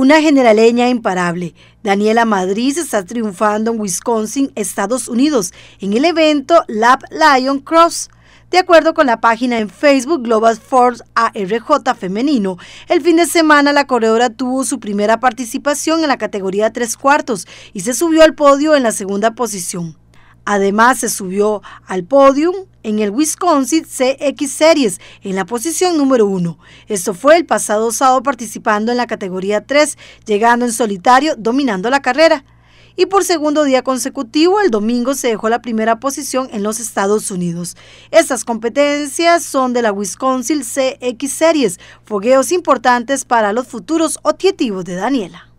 Una generaleña imparable, Daniela Madrid está triunfando en Wisconsin, Estados Unidos, en el evento Lap Lion Cross. De acuerdo con la página en Facebook Global Force ARJ Femenino, el fin de semana la corredora tuvo su primera participación en la categoría tres cuartos y se subió al podio en la segunda posición. Además, se subió al podium en el Wisconsin CX Series en la posición número uno. Esto fue el pasado sábado participando en la categoría 3, llegando en solitario, dominando la carrera. Y por segundo día consecutivo, el domingo se dejó la primera posición en los Estados Unidos. Estas competencias son de la Wisconsin CX Series, fogueos importantes para los futuros objetivos de Daniela.